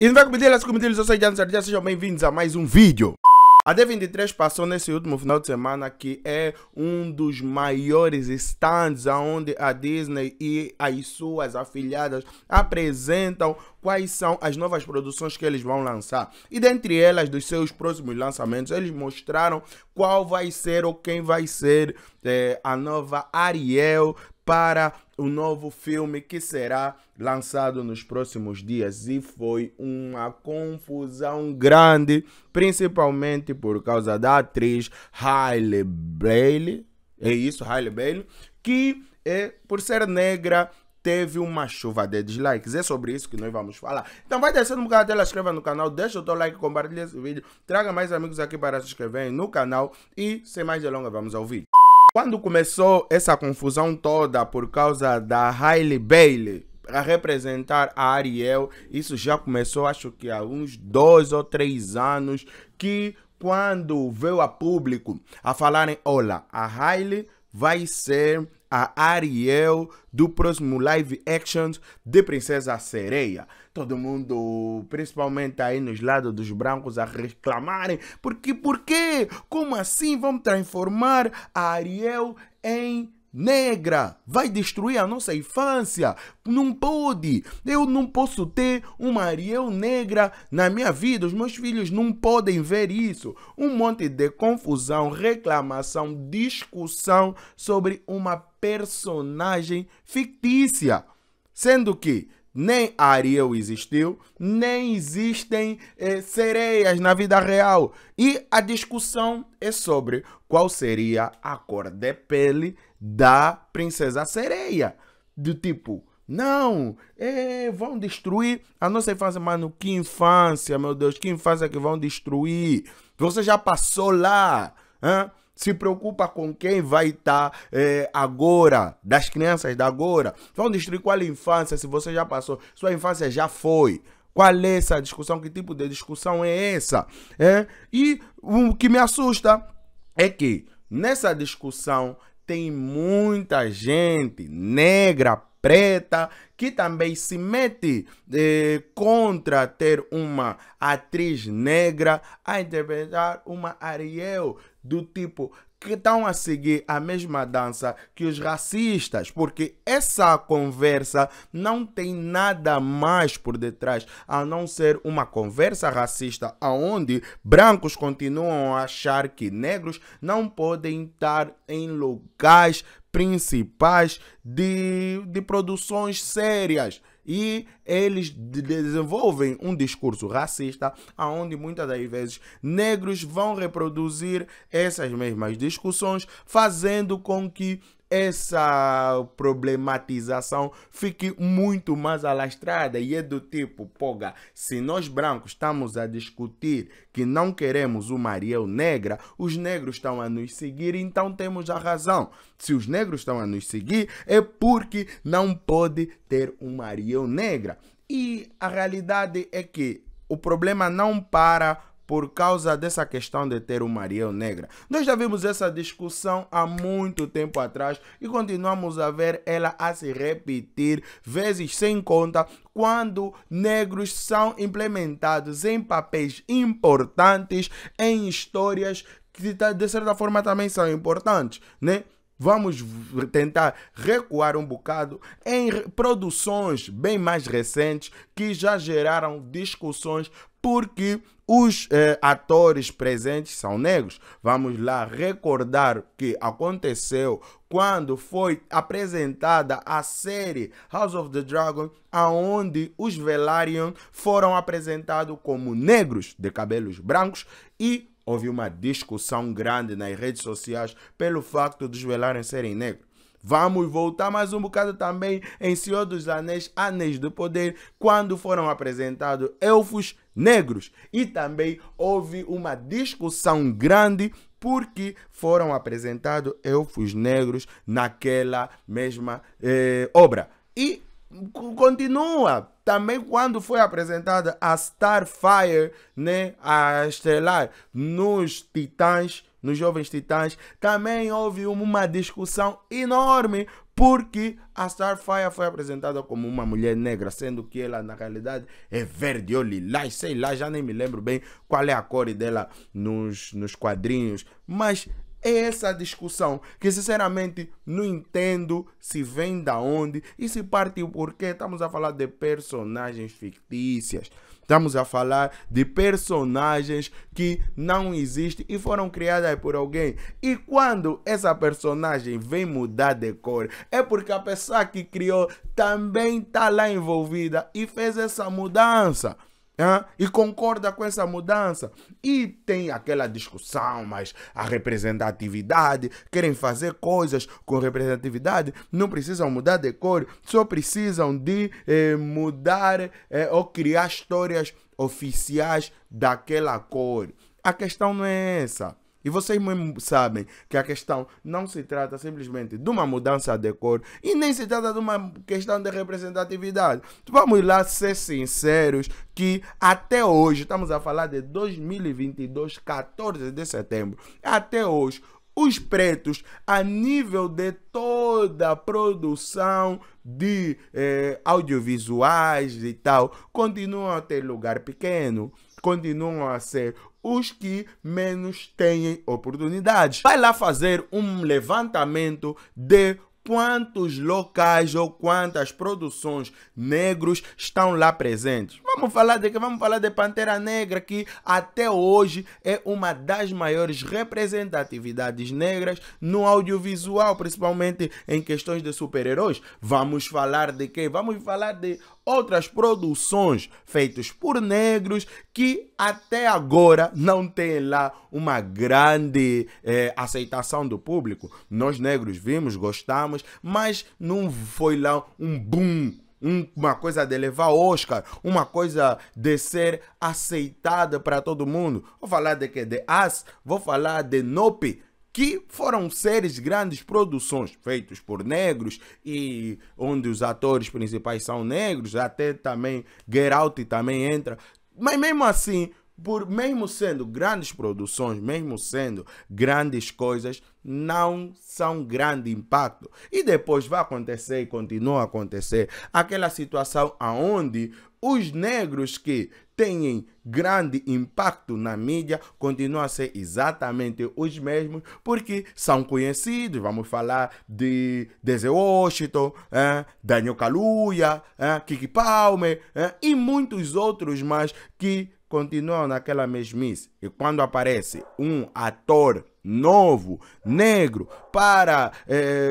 E não vai sejam bem-vindos a mais um vídeo. A D23 passou nesse último final de semana que é um dos maiores stands onde a Disney e as suas afiliadas apresentam quais são as novas produções que eles vão lançar. E dentre elas, dos seus próximos lançamentos, eles mostraram qual vai ser ou quem vai ser é, a nova Ariel para o novo filme que será lançado nos próximos dias e foi uma confusão grande, principalmente por causa da atriz Hailey Bailey, é isso, Hailey Bailey, que é, por ser negra teve uma chuva de dislikes. É sobre isso que nós vamos falar. Então vai descendo um bocado dela inscreva no canal, deixa o teu like, compartilha esse vídeo, traga mais amigos aqui para se inscreverem no canal e sem mais delongas vamos ao vídeo. Quando começou essa confusão toda por causa da Hailey Bailey para representar a Ariel, isso já começou, acho que há uns dois ou três anos, que quando veio a público a falarem, olha, a Hailey vai ser a Ariel do próximo live action de Princesa Sereia. Todo mundo, principalmente aí nos lados dos brancos, a reclamarem. Porque, por quê? Como assim vão transformar a Ariel em negra, vai destruir a nossa infância. Não pode. Eu não posso ter uma Ariel negra na minha vida. Os meus filhos não podem ver isso. Um monte de confusão, reclamação, discussão sobre uma personagem fictícia. Sendo que nem Ariel existiu, nem existem eh, sereias na vida real. E a discussão é sobre qual seria a cor de pele da princesa sereia. Do tipo, não, é, vão destruir a nossa infância. Mano, que infância, meu Deus, que infância que vão destruir. Você já passou lá. Hein? Se preocupa com quem vai estar tá, é, agora, das crianças da agora. Vão destruir qual infância se você já passou. Sua infância já foi. Qual é essa discussão? Que tipo de discussão é essa? É? E o que me assusta é que nessa discussão tem muita gente negra, preta, que também se mete eh, contra ter uma atriz negra a interpretar uma Ariel do tipo que estão a seguir a mesma dança que os racistas, porque essa conversa não tem nada mais por detrás a não ser uma conversa racista aonde brancos continuam a achar que negros não podem estar em locais principais de de produções sérias. E eles desenvolvem um discurso racista, onde muitas das vezes negros vão reproduzir essas mesmas discussões, fazendo com que essa problematização fique muito mais alastrada e é do tipo, poga, se nós brancos estamos a discutir que não queremos uma Ariel negra, os negros estão a nos seguir, então temos a razão. Se os negros estão a nos seguir, é porque não pode ter uma Ariel negra. E a realidade é que o problema não para por causa dessa questão de ter uma Ariel negra. Nós já vimos essa discussão há muito tempo atrás e continuamos a ver ela a se repetir vezes sem conta quando negros são implementados em papéis importantes em histórias que de certa forma também são importantes, né? Vamos tentar recuar um bocado em produções bem mais recentes que já geraram discussões porque os eh, atores presentes são negros. Vamos lá recordar o que aconteceu quando foi apresentada a série House of the Dragon, aonde os Velaryon foram apresentados como negros de cabelos brancos e houve uma discussão grande nas redes sociais pelo facto dos Velaryon serem negros. Vamos voltar mais um bocado também em Senhor dos Anéis, Anéis do Poder, quando foram apresentados elfos negros. E também houve uma discussão grande porque foram apresentados elfos negros naquela mesma eh, obra. E continua também quando foi apresentada a Starfire, né, a estelar nos Titãs nos Jovens Titãs, também houve uma discussão enorme porque a Starfire foi apresentada como uma mulher negra, sendo que ela na realidade é verde ou lilás, sei lá, já nem me lembro bem qual é a cor dela nos, nos quadrinhos, mas é essa discussão que sinceramente não entendo se vem da onde e se parte do porquê. Estamos a falar de personagens fictícias. Estamos a falar de personagens que não existem e foram criadas por alguém. E quando essa personagem vem mudar de cor, é porque a pessoa que criou também está lá envolvida e fez essa mudança. Ah, e concorda com essa mudança. E tem aquela discussão, mas a representatividade, querem fazer coisas com representatividade, não precisam mudar de cor, só precisam de eh, mudar eh, ou criar histórias oficiais daquela cor. A questão não é essa. E vocês sabem que a questão não se trata simplesmente de uma mudança de cor e nem se trata de uma questão de representatividade. Vamos lá ser sinceros que até hoje, estamos a falar de 2022, 14 de setembro, até hoje os pretos a nível de toda a produção de eh, audiovisuais e tal continuam a ter lugar pequeno, continuam a ser os que menos têm oportunidades. Vai lá fazer um levantamento de quantos locais ou quantas produções negros estão lá presentes. Vamos falar de que vamos falar de Pantera Negra que até hoje é uma das maiores representatividades negras no audiovisual, principalmente em questões de super-heróis. Vamos falar de que? Vamos falar de outras produções feitas por negros que até agora não têm lá uma grande eh, aceitação do público. Nós negros vimos, gostamos, mas não foi lá um boom uma coisa de levar Oscar, uma coisa de ser aceitada para todo mundo. Vou falar de que? De As, vou falar de Nope que foram séries grandes produções feitas por negros e onde os atores principais são negros, até também Get Out também entra. Mas mesmo assim, por mesmo sendo grandes produções, mesmo sendo grandes coisas, não são grande impacto. E depois vai acontecer e continua a acontecer aquela situação aonde os negros que têm grande impacto na mídia continuam a ser exatamente os mesmos, porque são conhecidos. Vamos falar de Deze Washington, é, Daniel Kaluuya, é, Kiki Palmer é, e muitos outros mais que continuam naquela mesmice. E quando aparece um ator novo, negro, para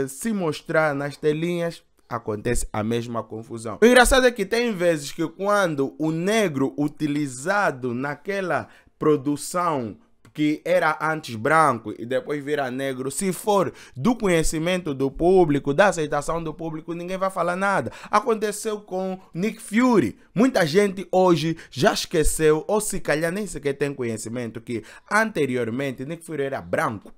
se mostrar nas telinhas, acontece a mesma confusão. O engraçado é que tem vezes que quando o negro utilizado naquela produção que era antes branco e depois vira negro, se for do conhecimento do público, da aceitação do público, ninguém vai falar nada. Aconteceu com Nick Fury. Muita gente hoje já esqueceu, ou se calhar nem sequer tem conhecimento, que anteriormente Nick Fury era branco.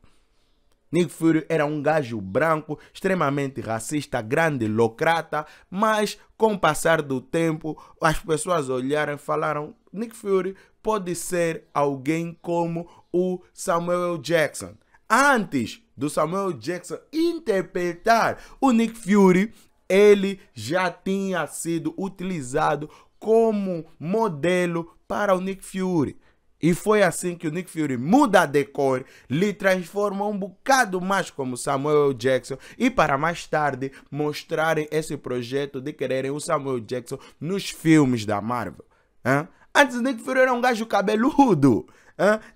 Nick Fury era um gajo branco, extremamente racista, grande locrata, mas com o passar do tempo, as pessoas olharam e falaram: Nick Fury pode ser alguém como o Samuel Jackson. Antes do Samuel Jackson interpretar o Nick Fury, ele já tinha sido utilizado como modelo para o Nick Fury. E foi assim que o Nick Fury muda de cor, lhe transforma um bocado mais como Samuel Jackson e para mais tarde mostrarem esse projeto de quererem o Samuel Jackson nos filmes da Marvel. Antes o Nick Fury era um gajo cabeludo.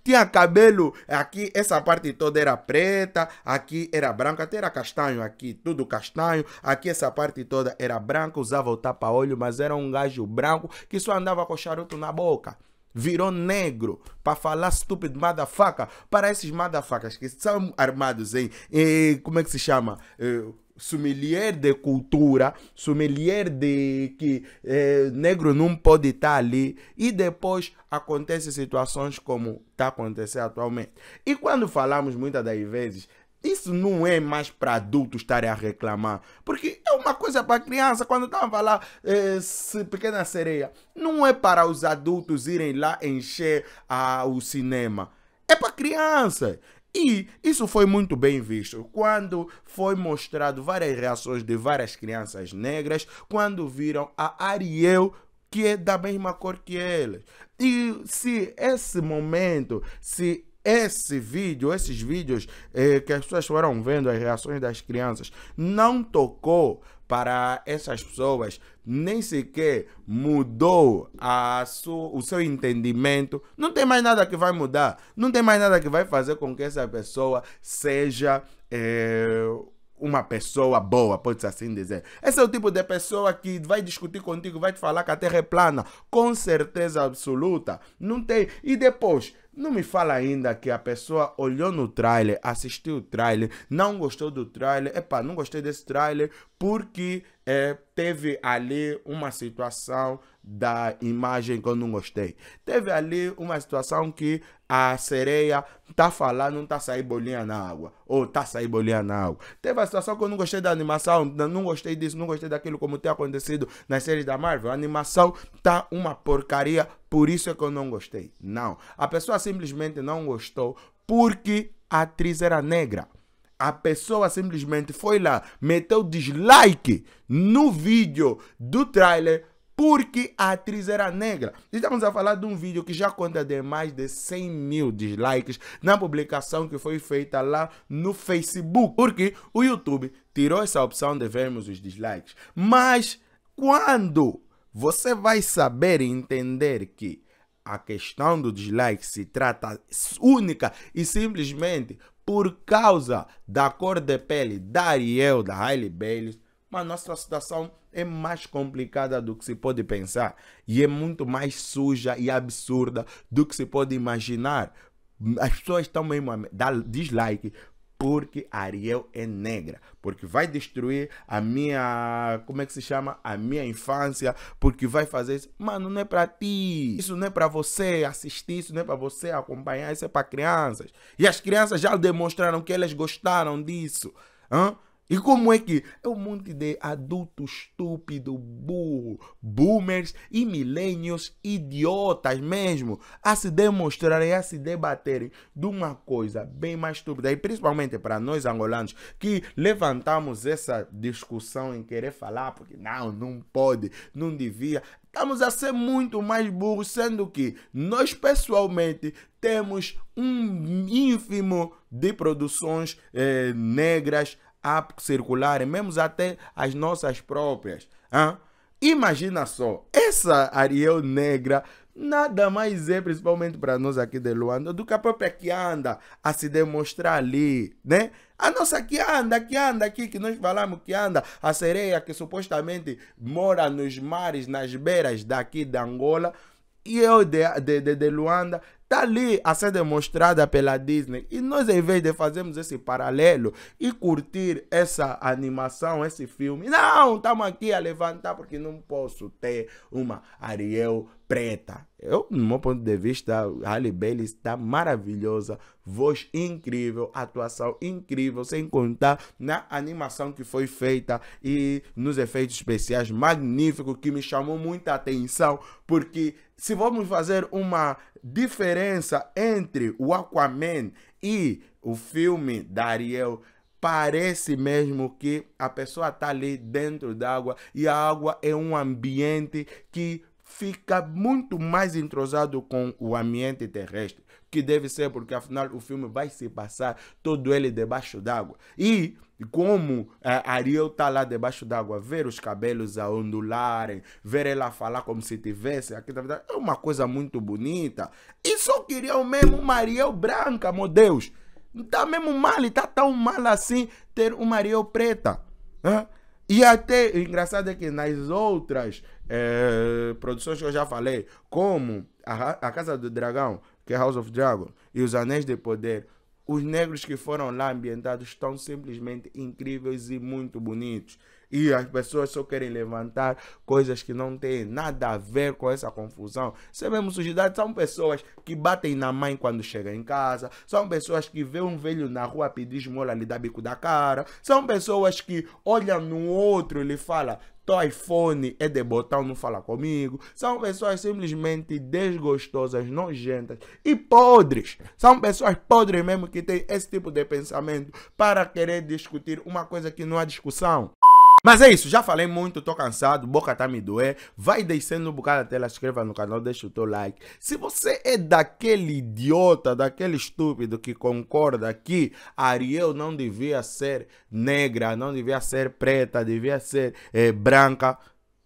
Tinha cabelo, aqui essa parte toda era preta, aqui era branca, até era castanho aqui, tudo castanho, aqui essa parte toda era branca, usava o tapa-olho, mas era um gajo branco que só andava com charuto na boca virou negro para falar stupid motherfucker para esses motherfuckers que são armados em, em como é que se chama? Uh, sommelier de cultura, sommelier de que eh, negro não pode estar tá ali e depois acontecem situações como está acontecendo atualmente. E quando falamos muitas das vezes isso não é mais para adultos estarem a reclamar. Porque é uma coisa para criança, quando estava lá, eh, se Pequena Sereia. Não é para os adultos irem lá encher ah, o cinema. É para criança. E isso foi muito bem visto quando foi mostrado várias reações de várias crianças negras quando viram a Ariel que é da mesma cor que eles. E se esse momento, se esse vídeo, esses vídeos eh, que as pessoas foram vendo, as reações das crianças, não tocou para essas pessoas, nem sequer mudou a su, o seu entendimento. Não tem mais nada que vai mudar, não tem mais nada que vai fazer com que essa pessoa seja eh, uma pessoa boa, pode-se assim dizer. Esse é o tipo de pessoa que vai discutir contigo, vai te falar que a terra é plana, com certeza absoluta. Não tem. E depois, não me fala ainda que a pessoa olhou no trailer, assistiu o trailer, não gostou do trailer, epa, não gostei desse trailer porque é, teve ali uma situação da imagem que eu não gostei. Teve ali uma situação que a sereia tá falando, não tá saindo bolinha na água. Ou tá saindo bolinha na água. Teve a situação que eu não gostei da animação, não gostei disso, não gostei daquilo como tem acontecido nas séries da Marvel. A animação tá uma porcaria, por isso é que eu não gostei. Não. A pessoa simplesmente não gostou porque a atriz era negra a pessoa simplesmente foi lá, meteu dislike no vídeo do trailer porque a atriz era negra. Estamos a falar de um vídeo que já conta de mais de 100 mil dislikes na publicação que foi feita lá no Facebook, porque o YouTube tirou essa opção de vermos os dislikes. Mas quando você vai saber entender que a questão do dislike se trata única e simplesmente por causa da cor de pele da Ariel, da Hailey Bailey, mas nossa situação é mais complicada do que se pode pensar e é muito mais suja e absurda do que se pode imaginar. As pessoas estão mesmo a dar dislike porque Ariel é negra, porque vai destruir a minha, como é que se chama? A minha infância, porque vai fazer isso. Mano, não é para ti. Isso não é para você assistir, isso não é para você acompanhar, isso é para crianças. E as crianças já demonstraram que elas gostaram disso. Hã? E como é que é um monte de adulto estúpido, burro, boomers e milênios idiotas mesmo a se demonstrarem, a se debaterem de uma coisa bem mais estúpida e principalmente para nós angolanos que levantamos essa discussão em querer falar porque não, não pode, não devia. Estamos a ser muito mais burros, sendo que nós pessoalmente temos um ínfimo de produções eh, negras a circularem, mesmo até as nossas próprias. Hein? Imagina só, essa Ariel negra nada mais é, principalmente para nós aqui de Luanda, do que a própria que anda a se demonstrar ali, né? A nossa que anda, que anda aqui, que nós falamos que anda, a sereia que supostamente mora nos mares, nas beiras daqui da Angola, e eu de, de, de, de Luanda, está ali a ser demonstrada pela Disney. E nós, em vez de fazermos esse paralelo e curtir essa animação, esse filme, não, estamos aqui a levantar porque não posso ter uma Ariel preta. Eu, no meu ponto de vista, Halle Bailey está maravilhosa, voz incrível, atuação incrível, sem contar na animação que foi feita e nos efeitos especiais magníficos que me chamou muita atenção, porque se vamos fazer uma diferença entre o Aquaman e o filme da Ariel, parece mesmo que a pessoa está ali dentro da água e a água é um ambiente que fica muito mais entrosado com o ambiente terrestre que deve ser, porque afinal o filme vai se passar todo ele debaixo d'água. E como é, Ariel tá lá debaixo d'água, ver os cabelos a ondularem, ver ela falar como se tivesse, aqui, é uma coisa muito bonita. E só queria o mesmo Mariel branca, meu Deus. Tá mesmo mal, e tá tão mal assim ter uma Ariel preta. Né? E até, o engraçado é que nas outras é, produções que eu já falei, como a, a Casa do Dragão, que é House of Dragon, e os Anéis de Poder, os negros que foram lá ambientados estão simplesmente incríveis e muito bonitos. E as pessoas só querem levantar coisas que não têm nada a ver com essa confusão. Você é mesmo sujidade são pessoas que batem na mãe quando chega em casa, são pessoas que vê um velho na rua pedir esmola, lhe dá bico da cara, são pessoas que olham no outro e lhe fala teu iPhone é de botão, não fala comigo. São pessoas simplesmente desgostosas, nojentas e podres. São pessoas podres mesmo que têm esse tipo de pensamento para querer discutir uma coisa que não há discussão. Mas é isso, já falei muito, tô cansado, boca tá me doer. Vai descendo um bocado da tela, inscreva no canal, deixa o teu like. Se você é daquele idiota, daquele estúpido que concorda que Ariel não devia ser negra, não devia ser preta, devia ser é, branca,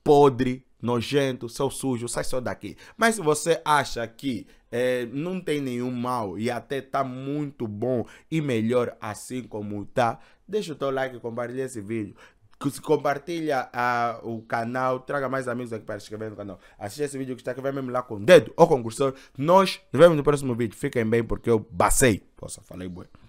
podre, nojento, seu sujo, sai só daqui. Mas se você acha que é, não tem nenhum mal e até tá muito bom e melhor assim como tá, deixa o teu like, compartilha esse vídeo que se compartilha a, o canal, traga mais amigos aqui para se inscrever no canal. Assista esse vídeo que está aqui, vai mesmo lá com o dedo ou com o cursor. Nós nos vemos no próximo vídeo. Fiquem bem porque eu bacei. Nossa, falei boi.